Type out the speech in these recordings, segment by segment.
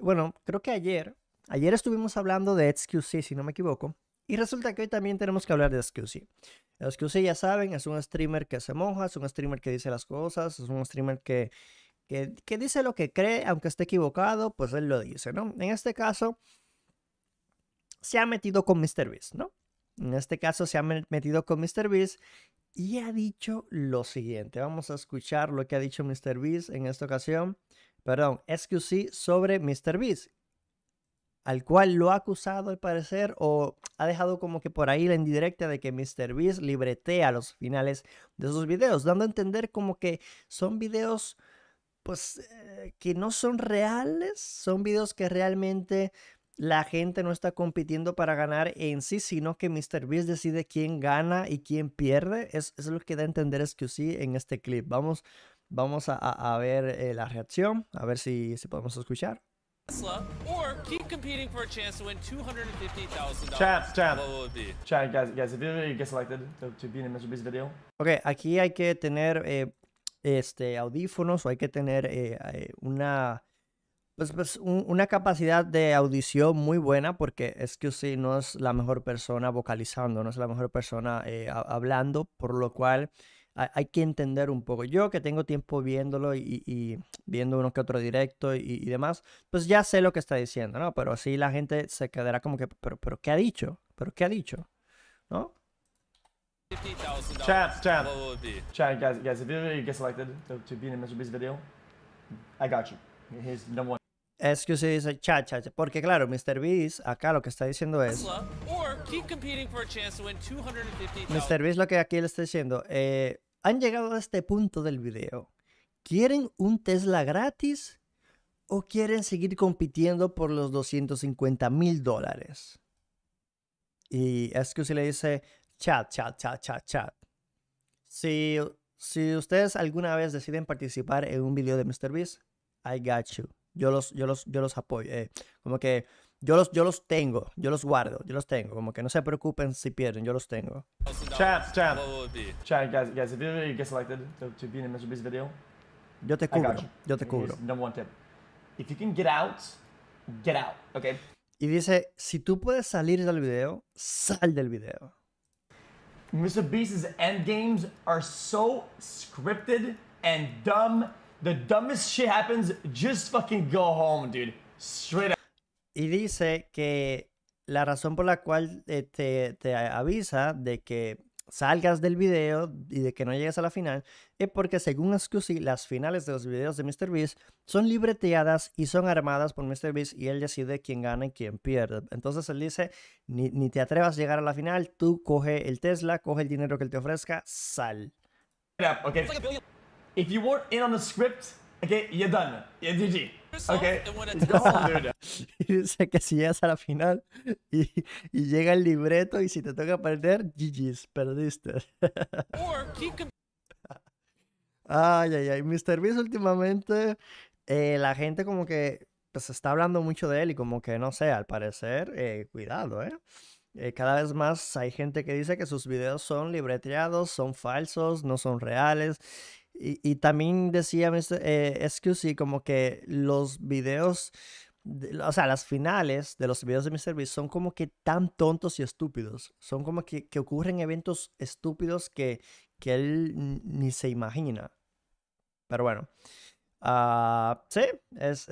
bueno, creo que ayer, ayer estuvimos hablando de XQC, si no me equivoco, y resulta que hoy también tenemos que hablar de XQC. XQC, ya saben, es un streamer que se moja, es un streamer que dice las cosas, es un streamer que, que, que dice lo que cree, aunque esté equivocado, pues él lo dice, ¿no? En este caso, se ha metido con MrBeast, ¿no? En este caso, se ha metido con MrBeast y ha dicho lo siguiente. Vamos a escuchar lo que ha dicho MrBeast en esta ocasión perdón, SQC sobre Mr. Beast, al cual lo ha acusado al parecer o ha dejado como que por ahí la indirecta de que Mr. Beast libretea los finales de sus videos, dando a entender como que son videos pues eh, que no son reales, son videos que realmente la gente no está compitiendo para ganar en sí, sino que Mr. Beast decide quién gana y quién pierde. Es, es lo que da a entender SQC en este clip. Vamos Vamos a, ver eh, la reacción, a ver si, si podemos escuchar. Tesla, Chat, chat. Chat, guys, if you selected to, be in video. Ok, aquí hay que tener eh, este, audífonos o hay que tener eh, una, pues, pues una capacidad de audición muy buena porque es que usted no es la mejor persona vocalizando, no es la mejor persona hablando, por lo cual hay que entender un poco. Yo que tengo tiempo viéndolo y, y viendo uno que otro directo y, y, demás, pues ya sé lo que está diciendo, ¿no? Pero así la gente se quedará como que, pero, pero ¿qué ha dicho? ¿Pero qué ha dicho? ¿No? Chat, chat, chat, guys, guys, if you get selected to, to be in a Mr. Beast video, I got you. he's number one. Es que se dice chat chat porque claro, MrBeast Beast acá lo que está diciendo es Mr. Beast lo que aquí le está diciendo, eh, han llegado a este punto del video, ¿quieren un Tesla gratis o quieren seguir compitiendo por los 250 mil dólares? Y es que si le dice, chat, chat, chat, chat, chat. Si, si ustedes alguna vez deciden participar en un video de MrBeast, I got you. Yo los, yo los, yo los apoyo. Eh, como que yo los, yo los tengo, yo los guardo, yo los tengo. Como que no se preocupen si pierden, yo los tengo. Chat, chat. Chat, guys, guys, if you get selected to, to be in a Mr. video, yo te cubro, yo te cubro. Number one tip. If you can get out, get out, okay? Y dice, si tú puedes salir del video, sal del video. Mr. Beast's endgames are so scripted and dumb. The dumbest shit happens, just fucking go home, dude. Straight up. Y dice que la razón por la cual este, te, avisa de que salgas del video y de que no llegues a la final es porque según Scusi las finales de los videos de Beast son libreteadas y son armadas por Beast y él decide quién gana y quién pierde. Entonces él dice, ni, ni, te atrevas a llegar a la final, tú coge el Tesla, coge el dinero que él te ofrezca, sal. If you in on the script, you're done. y dice que si llegas a la final y, llega el libreto y si te toca perder, GG's, perdiste. ay, ay, ay. Mr. Beast últimamente, eh, la gente como que pues, está hablando mucho de él y como que no sé, al parecer, eh, cuidado, ¿eh? eh, cada vez más hay gente que dice que sus videos son libreteados, son falsos, no son reales. Y, también decía eh, es Eh, SQC como que los videos, o sea, las finales de los videos de Mr. Beast son como que tan tontos y estúpidos. Son como que, ocurren eventos estúpidos que, que él ni se imagina. Pero bueno. Ah, sí, es,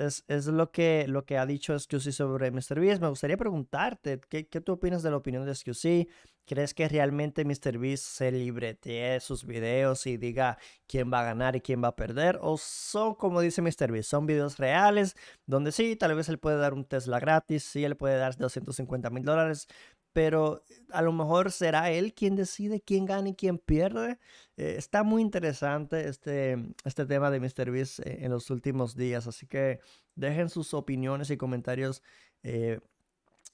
lo, que, lo que ha dicho SQC sobre MrBeast. Me gustaría preguntarte, ¿qué, tú opinas de la opinión de SQC? ¿Crees que realmente MrBeast se libretee sus videos y diga quién va a ganar y quién va a perder? ¿O son, como dice MrBeast, son videos reales donde sí, tal vez él puede dar un Tesla gratis, sí, él puede dar 250 mil dólares, pero eh, a lo mejor será él quien decide quién gana y quién pierde. Eh, está muy interesante este, este tema de MrBeast eh, en los últimos días, así que dejen sus opiniones y comentarios, eh,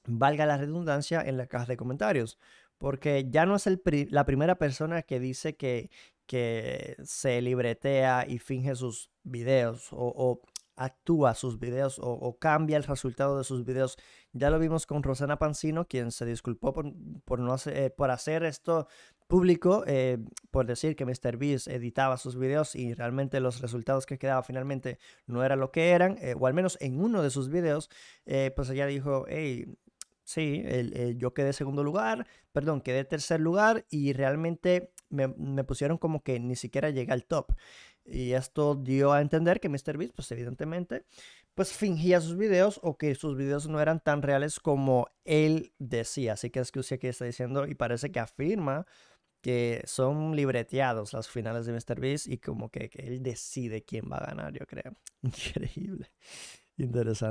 valga la redundancia, en la caja de comentarios, porque ya no es la primera persona que dice que, que se libretea y finge sus videos o, actúa sus videos o, o, cambia el resultado de sus videos ya lo vimos con Rosana Pancino, quien se disculpó por, no hacer, eh, por hacer esto público, eh, por decir que Mr. Beast editaba sus videos y realmente los resultados que quedaba finalmente no eran lo que eran, eh, o al menos en uno de sus videos, pues ella dijo, hey, sí, yo quedé segundo lugar, perdón, quedé tercer lugar y realmente me, me pusieron como que ni siquiera llegué al top. Y esto dio a entender que Mr. Beast, pues evidentemente, pues fingía sus videos o que sus videos no eran tan reales como él decía. Así que es que usted aquí está diciendo y parece que afirma que son libreteados las finales de Mr. Beast y como que, que él decide quién va a ganar, yo creo. Increíble. Interesante.